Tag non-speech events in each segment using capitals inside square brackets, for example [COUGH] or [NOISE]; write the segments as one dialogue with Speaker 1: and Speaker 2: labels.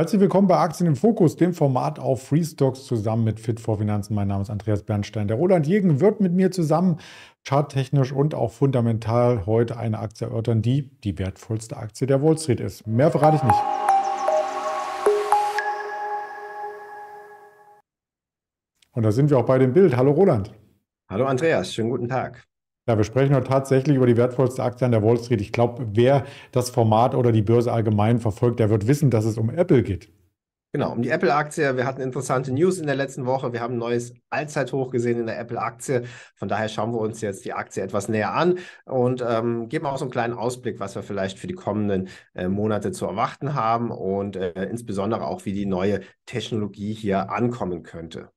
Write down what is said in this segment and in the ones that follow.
Speaker 1: Herzlich willkommen bei Aktien im Fokus, dem Format auf Free Stocks zusammen mit Fit for Finanzen. Mein Name ist Andreas Bernstein. Der Roland Jegen wird mit mir zusammen charttechnisch und auch fundamental heute eine Aktie erörtern, die die wertvollste Aktie der Wall Street ist. Mehr verrate ich nicht. Und da sind wir auch bei dem Bild. Hallo Roland.
Speaker 2: Hallo Andreas, schönen guten Tag.
Speaker 1: Ja, wir sprechen heute tatsächlich über die wertvollste Aktie an der Wall Street. Ich glaube, wer das Format oder die Börse allgemein verfolgt, der wird wissen, dass es um Apple geht.
Speaker 2: Genau, um die Apple-Aktie. Wir hatten interessante News in der letzten Woche. Wir haben ein neues Allzeithoch gesehen in der Apple-Aktie. Von daher schauen wir uns jetzt die Aktie etwas näher an und ähm, geben auch so einen kleinen Ausblick, was wir vielleicht für die kommenden äh, Monate zu erwarten haben und äh, insbesondere auch, wie die neue Technologie hier ankommen könnte.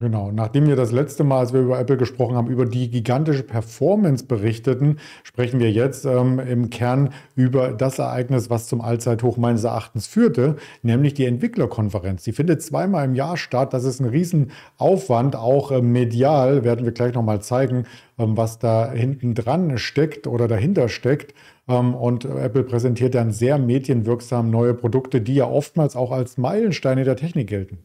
Speaker 1: Genau, nachdem wir das letzte Mal, als wir über Apple gesprochen haben, über die gigantische Performance berichteten, sprechen wir jetzt ähm, im Kern über das Ereignis, was zum Allzeithoch meines Erachtens führte, nämlich die Entwicklerkonferenz. Die findet zweimal im Jahr statt. Das ist ein Riesenaufwand, auch äh, medial werden wir gleich nochmal zeigen, ähm, was da hinten dran steckt oder dahinter steckt. Ähm, und Apple präsentiert dann sehr medienwirksam neue Produkte, die ja oftmals auch als Meilensteine der Technik gelten.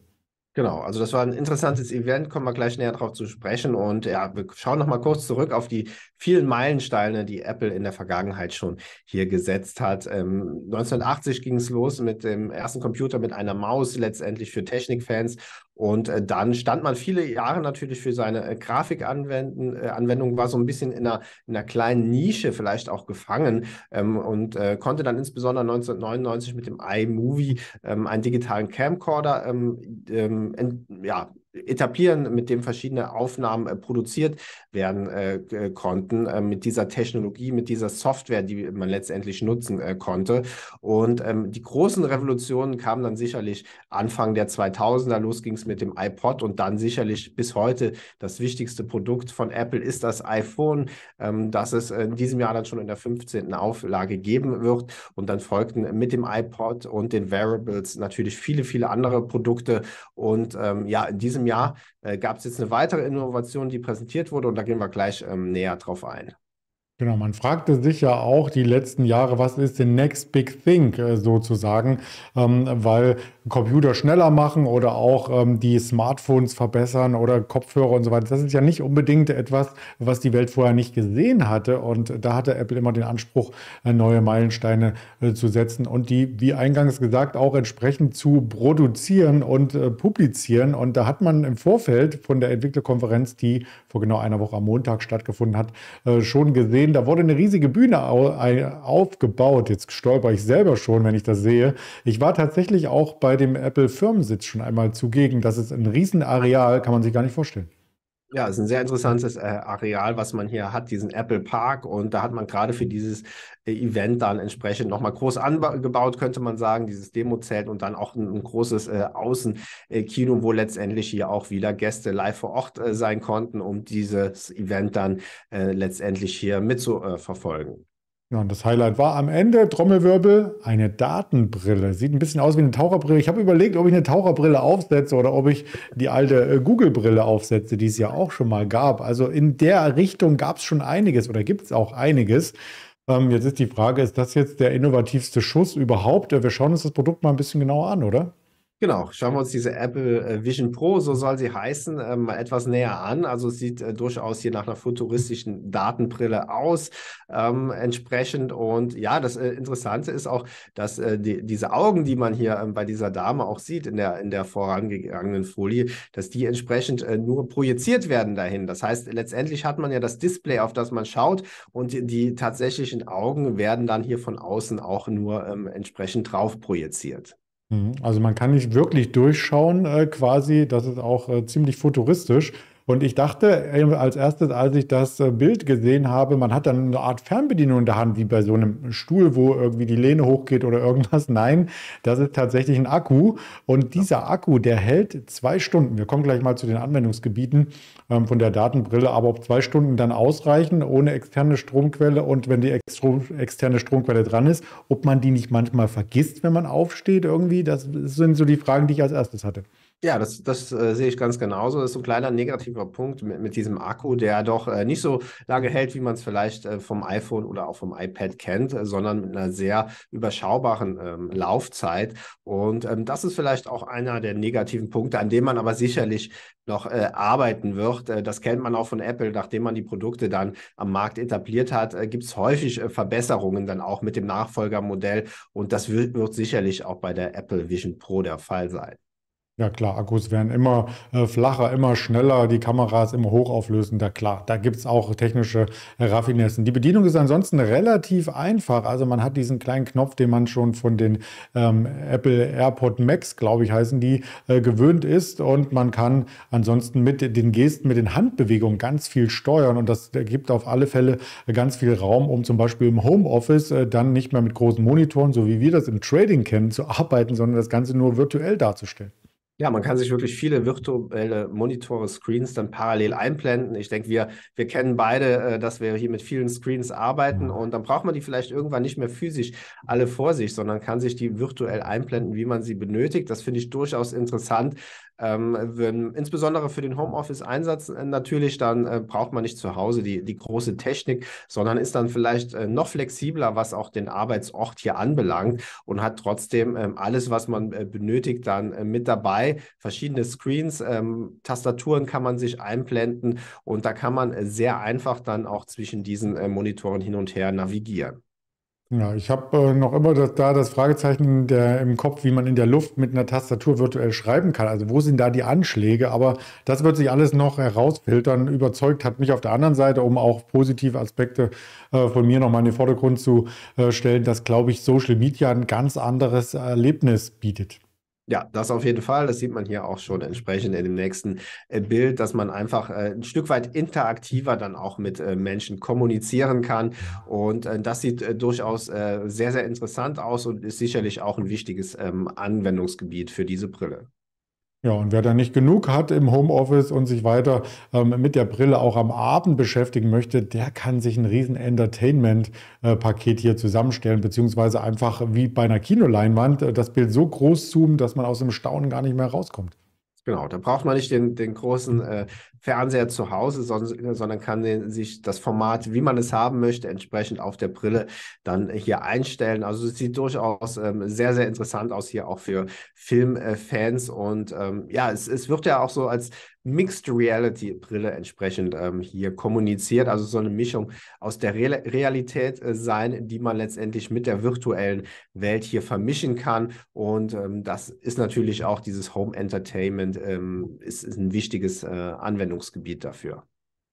Speaker 2: Genau, also das war ein interessantes Event, kommen wir gleich näher darauf zu sprechen. Und ja, wir schauen nochmal kurz zurück auf die vielen Meilensteine, die Apple in der Vergangenheit schon hier gesetzt hat. Ähm, 1980 ging es los mit dem ersten Computer mit einer Maus, letztendlich für Technikfans. Und äh, dann stand man viele Jahre natürlich für seine äh, Grafikanwendung, äh, Anwendung war so ein bisschen in einer, in einer kleinen Nische vielleicht auch gefangen ähm, und äh, konnte dann insbesondere 1999 mit dem iMovie ähm, einen digitalen Camcorder ähm, ähm ja, etablieren, mit dem verschiedene Aufnahmen äh, produziert werden äh, äh, konnten, äh, mit dieser Technologie, mit dieser Software, die man letztendlich nutzen äh, konnte. Und ähm, die großen Revolutionen kamen dann sicherlich Anfang der 2000er. Los ging es mit dem iPod und dann sicherlich bis heute das wichtigste Produkt von Apple ist das iPhone, ähm, das es in diesem Jahr dann schon in der 15. Auflage geben wird. Und dann folgten mit dem iPod und den Variables natürlich viele, viele andere Produkte. Und ähm, ja, in diesem diesem Jahr äh, gab es jetzt eine weitere Innovation, die präsentiert wurde und da gehen wir gleich ähm, näher drauf ein.
Speaker 1: Genau, man fragte sich ja auch die letzten Jahre, was ist the next big thing äh, sozusagen, ähm, weil Computer schneller machen oder auch ähm, die Smartphones verbessern oder Kopfhörer und so weiter. Das ist ja nicht unbedingt etwas, was die Welt vorher nicht gesehen hatte. Und da hatte Apple immer den Anspruch, äh, neue Meilensteine äh, zu setzen und die, wie eingangs gesagt, auch entsprechend zu produzieren und äh, publizieren. Und da hat man im Vorfeld von der Entwicklerkonferenz, die vor genau einer Woche am Montag stattgefunden hat, äh, schon gesehen, da wurde eine riesige Bühne aufgebaut. Jetzt stolper ich selber schon, wenn ich das sehe. Ich war tatsächlich auch bei bei dem Apple-Firmensitz schon einmal zugegen. Das ist ein Riesenareal, kann man sich gar nicht vorstellen.
Speaker 2: Ja, es ist ein sehr interessantes äh, Areal, was man hier hat, diesen Apple Park. Und da hat man gerade für dieses äh, Event dann entsprechend nochmal groß angebaut, könnte man sagen, dieses Demozelt und dann auch ein, ein großes äh, Außenkino, wo letztendlich hier auch wieder Gäste live vor Ort äh, sein konnten, um dieses Event dann äh, letztendlich hier mitzuverfolgen.
Speaker 1: Ja, und das Highlight war am Ende, Trommelwirbel, eine Datenbrille. Sieht ein bisschen aus wie eine Taucherbrille. Ich habe überlegt, ob ich eine Taucherbrille aufsetze oder ob ich die alte äh, Google-Brille aufsetze, die es ja auch schon mal gab. Also in der Richtung gab es schon einiges oder gibt es auch einiges. Ähm, jetzt ist die Frage, ist das jetzt der innovativste Schuss überhaupt? Wir schauen uns das Produkt mal ein bisschen genauer an, oder?
Speaker 2: Genau, schauen wir uns diese Apple äh, Vision Pro, so soll sie heißen, ähm, etwas näher an. Also es sieht äh, durchaus hier nach einer futuristischen Datenbrille aus ähm, entsprechend. Und ja, das äh, Interessante ist auch, dass äh, die, diese Augen, die man hier ähm, bei dieser Dame auch sieht in der, in der vorangegangenen Folie, dass die entsprechend äh, nur projiziert werden dahin. Das heißt, letztendlich hat man ja das Display, auf das man schaut und die, die tatsächlichen Augen werden dann hier von außen auch nur ähm, entsprechend drauf projiziert.
Speaker 1: Mhm. Also man kann nicht wirklich durchschauen, äh, quasi. Das ist auch äh, ziemlich futuristisch. Und ich dachte ähm, als erstes, als ich das äh, Bild gesehen habe, man hat dann eine Art Fernbedienung in der Hand, wie bei so einem Stuhl, wo irgendwie die Lehne hochgeht oder irgendwas. Nein, das ist tatsächlich ein Akku. Und dieser Akku, der hält zwei Stunden. Wir kommen gleich mal zu den Anwendungsgebieten ähm, von der Datenbrille, aber ob zwei Stunden dann ausreichen, ohne externe Stromquelle und wenn die externe Stromquelle dran ist, ob man die nicht manchmal vergisst, wenn man aufsteht irgendwie, das sind so die Fragen, die ich als erstes hatte.
Speaker 2: Ja, das, das äh, sehe ich ganz genauso. Das ist so ein kleiner negativer Punkt mit, mit diesem Akku, der doch äh, nicht so lange hält, wie man es vielleicht äh, vom iPhone oder auch vom iPad kennt, äh, sondern mit einer sehr überschaubaren ähm, Laufzeit. Und ähm, das ist vielleicht auch einer der negativen Punkte, an dem man aber sicherlich noch äh, arbeiten wird. Äh, das kennt man auch von Apple. Nachdem man die Produkte dann am Markt etabliert hat, äh, gibt es häufig äh, Verbesserungen dann auch mit dem Nachfolgermodell. Und das wird, wird sicherlich auch bei der Apple Vision Pro der Fall sein.
Speaker 1: Ja klar, Akkus werden immer äh, flacher, immer schneller, die Kameras immer hochauflösender. Klar, da gibt es auch technische äh, Raffinessen. Die Bedienung ist ansonsten relativ einfach. Also man hat diesen kleinen Knopf, den man schon von den ähm, Apple AirPod Max, glaube ich, heißen die, äh, gewöhnt ist. Und man kann ansonsten mit den Gesten, mit den Handbewegungen ganz viel steuern. Und das gibt auf alle Fälle ganz viel Raum, um zum Beispiel im Homeoffice äh, dann nicht mehr mit großen Monitoren, so wie wir das im Trading kennen, zu arbeiten, sondern das Ganze nur virtuell darzustellen.
Speaker 2: Ja, man kann sich wirklich viele virtuelle Monitore, Screens dann parallel einblenden. Ich denke, wir, wir kennen beide, äh, dass wir hier mit vielen Screens arbeiten und dann braucht man die vielleicht irgendwann nicht mehr physisch alle vor sich, sondern kann sich die virtuell einblenden, wie man sie benötigt. Das finde ich durchaus interessant, ähm, wenn, insbesondere für den Homeoffice-Einsatz äh, natürlich, dann äh, braucht man nicht zu Hause die, die große Technik, sondern ist dann vielleicht äh, noch flexibler, was auch den Arbeitsort hier anbelangt und hat trotzdem ähm, alles, was man äh, benötigt, dann äh, mit dabei. Verschiedene Screens, ähm, Tastaturen kann man sich einblenden und da kann man sehr einfach dann auch zwischen diesen Monitoren hin und her navigieren.
Speaker 1: Ja, ich habe äh, noch immer das, da das Fragezeichen der, im Kopf, wie man in der Luft mit einer Tastatur virtuell schreiben kann. Also wo sind da die Anschläge? Aber das wird sich alles noch herausfiltern. Überzeugt hat mich auf der anderen Seite, um auch positive Aspekte äh, von mir nochmal in den Vordergrund zu äh, stellen, dass, glaube ich, Social Media ein ganz anderes Erlebnis bietet.
Speaker 2: Ja, das auf jeden Fall. Das sieht man hier auch schon entsprechend in dem nächsten äh, Bild, dass man einfach äh, ein Stück weit interaktiver dann auch mit äh, Menschen kommunizieren kann. Und das sieht durchaus sehr, sehr interessant aus und ist sicherlich auch ein wichtiges ähm, Anwendungsgebiet für diese Brille.
Speaker 1: Ja, und wer da nicht genug hat im Homeoffice und sich weiter ähm, mit der Brille auch am Abend beschäftigen möchte, der kann sich ein riesen Entertainment-Paket äh, hier zusammenstellen, beziehungsweise einfach wie bei einer Kinoleinwand äh, das Bild so groß zoomen, dass man aus dem Staunen gar nicht mehr rauskommt.
Speaker 2: Genau, da braucht man nicht den, den großen äh, Fernseher zu Hause, sondern, kann sich das Format, wie man es haben möchte, entsprechend auf der Brille dann hier einstellen. Also es sieht durchaus ähm, sehr, sehr interessant aus hier auch für Filmfans. und ähm, ja, es, es wird ja auch so als Mixed Reality Brille entsprechend ähm, hier kommuniziert. Also so eine Mischung aus der Re Realität äh, sein, die man letztendlich mit der virtuellen Welt hier vermischen kann. Und ähm, das ist natürlich auch dieses Home Entertainment, ähm, ist, ist ein wichtiges äh, Anwendungsfeld. Anwendungsgebiet dafür.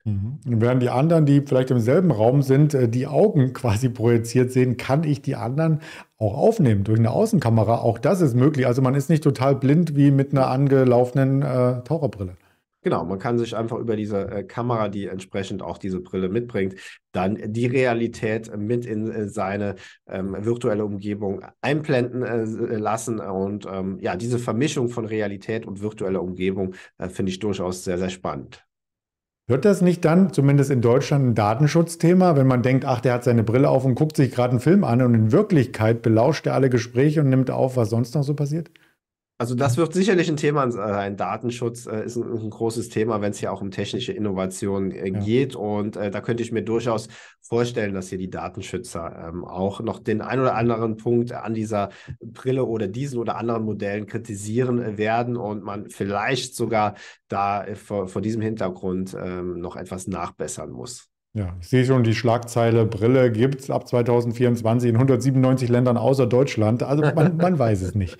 Speaker 1: Mhm. Während die anderen, die vielleicht im selben Raum sind, äh, die Augen [LAUGHS] quasi projiziert sehen, kann ich die anderen auch aufnehmen durch eine Außenkamera. Auch das ist möglich. Also man ist nicht total blind wie mit einer angelaufenen äh, Taucherbrille.
Speaker 2: Genau, man kann sich einfach über diese äh, Kamera, die entsprechend auch diese Brille mitbringt, dann die Realität mit in äh, seine ähm, virtuelle Umgebung einblenden äh, äh lassen. Und ähm, ja, diese Vermischung von Realität und virtueller Umgebung äh, finde ich durchaus sehr, sehr spannend.
Speaker 1: Wird das nicht dann, zumindest in Deutschland, ein Datenschutzthema, wenn man denkt, ach, der hat seine Brille auf und guckt sich gerade einen Film an und in Wirklichkeit belauscht er alle Gespräche und nimmt auf, was sonst noch so passiert?
Speaker 2: Also das wird sicherlich ein Thema sein. Äh, Datenschutz äh, ist, ein, ein, großes Thema, wenn es hier auch um technische Innovation äh, ja. geht. Und äh, da könnte ich mir durchaus vorstellen, dass hier die Datenschützer ähm, auch noch den ein oder anderen Punkt an dieser Brille oder diesen oder anderen Modellen kritisieren äh, werden und man vielleicht sogar da äh, vor, vor diesem
Speaker 1: Hintergrund ähm, noch etwas nachbessern muss. Ja, ich sehe schon die Schlagzeile, Brille gibt es ab 2024 in 197 Ländern außer Deutschland. Also man, [LAUGHS] man weiß es nicht.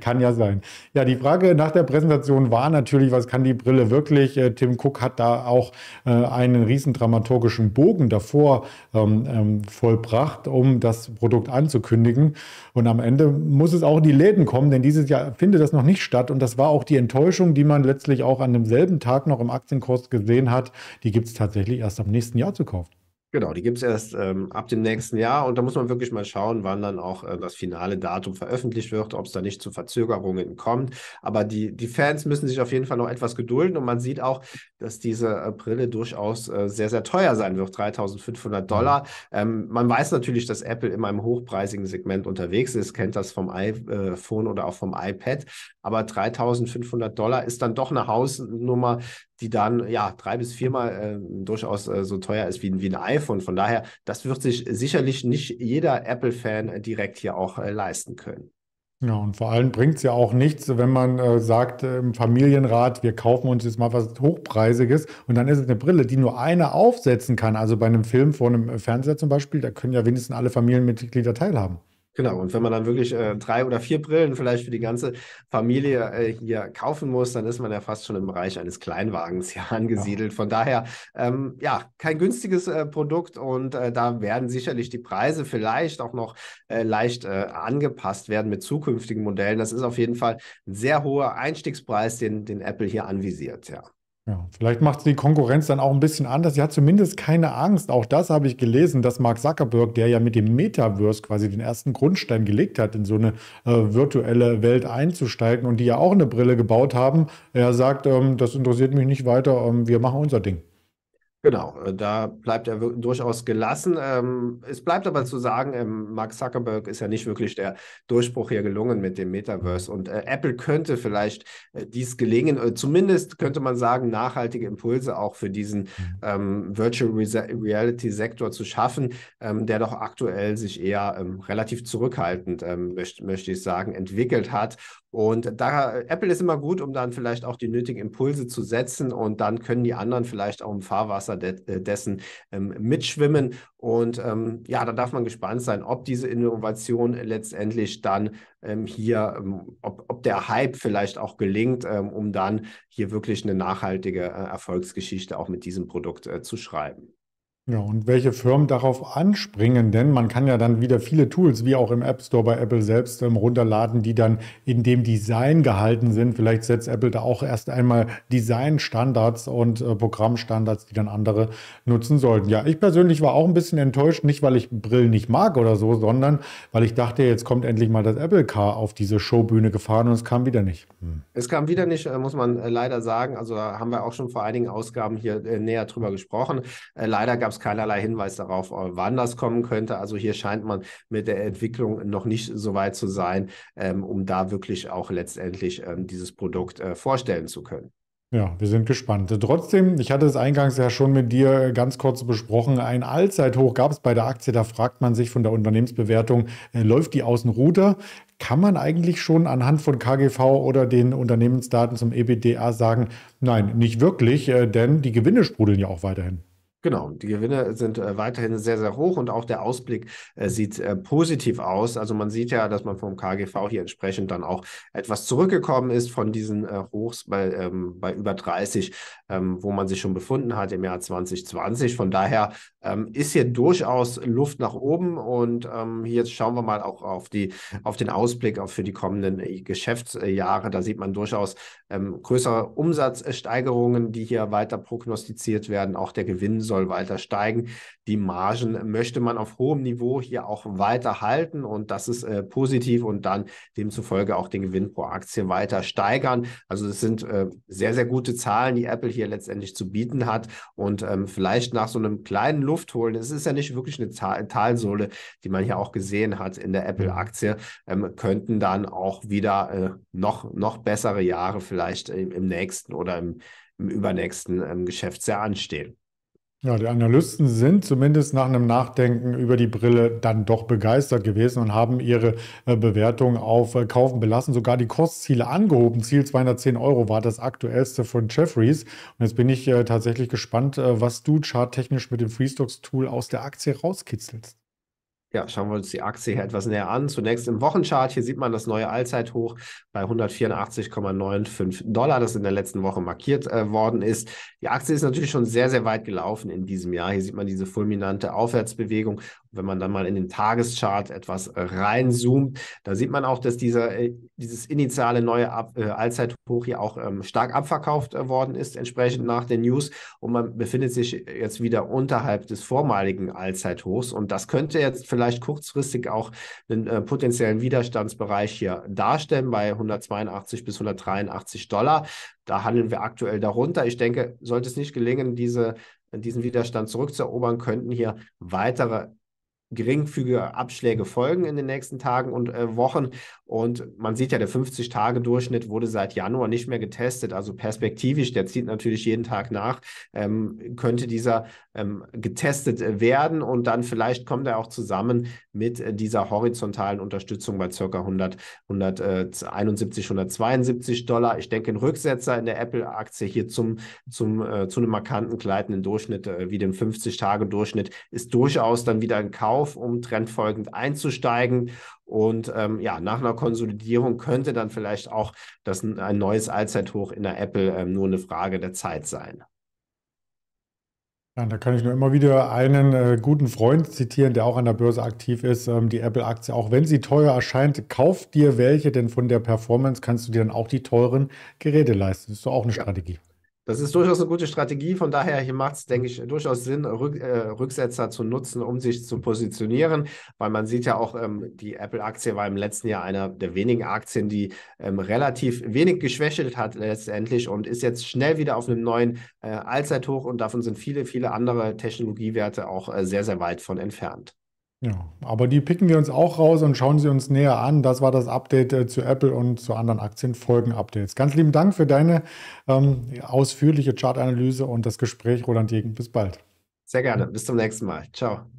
Speaker 1: Kann ja sein. Ja, die Frage nach der Präsentation war natürlich, was kann die Brille wirklich? Äh, Tim Cook hat da auch äh, einen riesen dramaturgischen Bogen davor ähm, ähm, vollbracht, um das Produkt anzukündigen. Und am Ende muss es auch in die Läden kommen, denn dieses Jahr findet das noch nicht statt. Und das war auch die Enttäuschung, die man letztlich auch an demselben Tag noch im Aktienkurs gesehen hat. Die gibt es tatsächlich erst am nächsten Jahr. Jahr zukauft.
Speaker 2: Genau, die gibt es erst ähm, ab dem nächsten Jahr und da muss man wirklich mal schauen, wann dann auch äh, das finale Datum veröffentlicht wird, ob es da nicht zu Verzögerungen kommt. Aber die, die Fans müssen sich auf jeden Fall noch etwas gedulden und man sieht auch, dass diese äh, Brille durchaus äh, sehr, sehr teuer sein wird, 3500 mhm. Dollar. Ähm, man weiß natürlich, dass Apple in einem hochpreisigen Segment unterwegs ist, kennt das vom iPhone äh, oder auch vom iPad, aber 3500 Dollar ist dann doch eine Hausnummer, die dann ja drei bis viermal äh, durchaus äh, so teuer ist wie, wie ein iPhone. Von daher, das wird sich sicherlich nicht jeder Apple-Fan äh, direkt hier auch äh, leisten können.
Speaker 1: Ja, und vor allem bringt es ja auch nichts, wenn man äh, sagt äh, im Familienrat, wir kaufen uns jetzt mal was Hochpreisiges und dann ist es eine Brille, die nur einer aufsetzen kann. Also bei einem Film vor einem Fernseher zum Beispiel, da können ja wenigstens alle Familienmitglieder teilhaben.
Speaker 2: Genau, und wenn man dann wirklich äh, drei oder vier Brillen vielleicht für die ganze Familie äh, hier kaufen muss, dann ist man ja fast schon im Bereich eines Kleinwagens hier [LAUGHS] angesiedelt. Ja. Von daher, ähm, ja, kein günstiges äh, Produkt und äh, da werden sicherlich die Preise vielleicht auch noch äh, leicht äh, angepasst werden mit zukünftigen Modellen. Das ist auf jeden Fall ein sehr hoher Einstiegspreis, den, den Apple hier anvisiert, ja.
Speaker 1: Ja, vielleicht macht die Konkurrenz dann auch ein bisschen anders. Sie hat zumindest keine Angst. Auch das habe ich gelesen, dass Mark Zuckerberg, der ja mit dem Metaverse quasi den ersten Grundstein gelegt hat, in so eine äh, virtuelle Welt einzusteigen und die ja auch eine Brille gebaut haben, er sagt, ähm, das interessiert mich nicht weiter, ähm, wir machen unser Ding.
Speaker 2: Genau, äh, da bleibt er durchaus gelassen. Ähm, es bleibt aber zu sagen, ähm, Mark Zuckerberg ist ja nicht wirklich der Durchbruch hier gelungen mit dem Metaverse. Und äh, Apple könnte vielleicht äh, dies gelingen. zumindest könnte man sagen, nachhaltige Impulse auch für diesen mhm. ähm, Virtual Reality Sektor zu schaffen, der doch aktuell sich eher relativ zurückhaltend, möchte ich sagen, entwickelt hat. Und da Apple ist immer gut, um dann vielleicht auch die nötigen Impulse zu setzen und dann können die anderen vielleicht auch im Fahrwasser de äh, dessen ähm, mitschwimmen. Und ähm, ja, da darf man gespannt sein, ob diese Innovation letztendlich dann ähm, hier, ähm, ob, ob, der Hype vielleicht auch gelingt, ähm, um dann hier wirklich eine nachhaltige äh, Erfolgsgeschichte auch mit diesem Produkt äh, zu schreiben.
Speaker 1: Ja, und welche Firmen darauf anspringen, denn man kann ja dann wieder viele Tools, wie auch im App Store bei Apple selbst, ähm, runterladen, die dann in dem Design gehalten sind. Vielleicht setzt Apple da auch erst einmal Designstandards und äh, Programmstandards, die dann andere nutzen sollten. Ja, ich persönlich war auch ein bisschen enttäuscht, nicht weil ich Brillen nicht mag oder so, sondern weil ich dachte, jetzt kommt endlich mal das Apple Car auf diese Showbühne gefahren und es kam wieder nicht. Hm.
Speaker 2: Es kam wieder nicht, äh, muss man äh, leider sagen. Also da haben wir auch schon vor einigen Ausgaben hier äh, näher drüber gesprochen. Leider gab es keinerlei Hinweis darauf, äh, wann das kommen könnte. Also hier scheint man mit der Entwicklung noch nicht so weit zu sein, ähm, um da wirklich auch letztendlich ähm, dieses Produkt äh, vorstellen zu können.
Speaker 1: Ja, wir sind gespannt. Trotzdem, ich hatte es eingangs ja schon mit dir ganz kurz besprochen, ein Allzeithoch gab es bei der Aktie. Da fragt man sich von der Unternehmensbewertung, äh, läuft die Außenruder? Kann man eigentlich schon anhand von KGV oder den Unternehmensdaten zum EBDA sagen, nein, nicht wirklich, äh, denn die Gewinne sprudeln ja auch weiterhin.
Speaker 2: Genau, die Gewinne sind äh, weiterhin sehr, sehr hoch und auch der Ausblick äh, sieht äh, positiv aus. Also man sieht ja, dass man vom KGV hier entsprechend dann auch etwas zurückgekommen ist von diesen Hochs bei, ähm, bei über 30, ähm, wo man sich schon befunden hat im Jahr 2020. Von daher ähm, ist hier durchaus Luft nach oben und jetzt ähm, schauen wir mal auch auf, die, auf den Ausblick auch für die kommenden Geschäftsjahre. Da sieht man durchaus ähm, größere Umsatzsteigerungen, die hier weiter prognostiziert werden. Auch der Gewinn soll weiter steigen. Die Margen möchte man auf hohem Niveau hier auch weiter halten und das ist äh, positiv und dann demzufolge auch den Gewinn pro Aktie weiter steigern. Also das sind äh, sehr, sehr gute Zahlen, die Apple hier letztendlich zu bieten hat und ähm, vielleicht nach so einem kleinen Luftholen, es ist ja nicht wirklich eine Talsohle, die man hier auch gesehen hat in der mhm. Apple-Aktie, ähm, könnten dann auch wieder äh, noch, noch bessere Jahre vielleicht im, im nächsten oder im, im übernächsten ähm, Geschäftsjahr anstehen.
Speaker 1: Ja, die Analysten sind zumindest nach einem Nachdenken über die Brille dann doch begeistert gewesen und haben ihre äh, Bewertung auf äh, Kaufen belassen, sogar die Kostziele angehoben. Ziel 210 Euro war das aktuellste von Jeffreys. Und jetzt bin ich äh, tatsächlich gespannt, was du charttechnisch mit dem Freestocks-Tool aus der Aktie rauskitzelst.
Speaker 2: Ja, schauen wir uns die Aktie hier etwas näher an. Zunächst im Wochenchart. Hier sieht man das neue Allzeithoch bei 184,95 Dollar, das in der letzten Woche markiert äh, worden ist. Die Aktie ist natürlich schon sehr, sehr weit gelaufen in diesem Jahr. Hier sieht man diese fulminante Aufwärtsbewegung wenn man dann mal in den Tageschart etwas äh, reinzoomt, da sieht man auch, dass dieser, äh, dieses initiale neue Ab äh, Allzeithoch hier auch ähm, stark abverkauft worden ist, entsprechend nach den News. Und man befindet sich jetzt wieder unterhalb des vormaligen Allzeithochs. Und das könnte jetzt vielleicht kurzfristig auch einen äh, potenziellen Widerstandsbereich hier darstellen bei 182 bis 183 Dollar. Da handeln wir aktuell darunter. Ich denke, sollte es nicht gelingen, diese diesen Widerstand zurückzuerobern, könnten hier weitere geringfügige Abschläge folgen in den nächsten Tagen und äh, Wochen. Und man sieht ja, der 50-Tage-Durchschnitt wurde seit Januar nicht mehr getestet. Also perspektivisch, der zieht natürlich jeden Tag nach, ähm, könnte dieser ähm, getestet werden. Und dann vielleicht kommt er auch zusammen mit äh, dieser horizontalen Unterstützung bei ca. 100, 171, 172 Dollar. Ich denke, ein Rücksetzer in der Apple-Aktie hier zum, zum, äh, zu einem markanten gleitenden Durchschnitt äh, wie dem 50-Tage-Durchschnitt ist durchaus dann wieder ein Kauf auf, um trendfolgend einzusteigen. Und ähm, ja, nach einer Konsolidierung könnte dann vielleicht auch das ein neues Allzeithoch in der Apple ähm, nur eine Frage der Zeit sein.
Speaker 1: Ja, da kann ich nur immer wieder einen äh, guten Freund zitieren, der auch an der Börse aktiv ist. Ähm, die Apple-Aktie, auch wenn sie teuer erscheint, kauf dir welche, denn von der Performance kannst du dir dann auch die teuren Geräte leisten. Das ist doch auch eine ja. Strategie.
Speaker 2: Das ist durchaus eine gute Strategie. Von daher, hier macht es, denke ich, durchaus Sinn, Rück, äh, Rücksetzer zu nutzen, um sich zu positionieren, weil man sieht ja auch, ähm, die Apple-Aktie war im letzten Jahr einer der wenigen Aktien, die ähm, relativ wenig geschwächelt hat letztendlich und ist jetzt schnell wieder auf einem neuen äh, Allzeithoch und davon sind viele, viele andere Technologiewerte auch äh, sehr, sehr weit von entfernt.
Speaker 1: Ja, aber die picken wir uns auch raus und schauen sie uns näher an. Das war das Update äh, zu Apple und zu anderen Aktienfolgen-Updates. Ganz lieben Dank für deine ähm, ausführliche Chartanalyse und das Gespräch, Roland Jegen. Bis bald. Sehr gerne. Bis zum nächsten Mal. Ciao.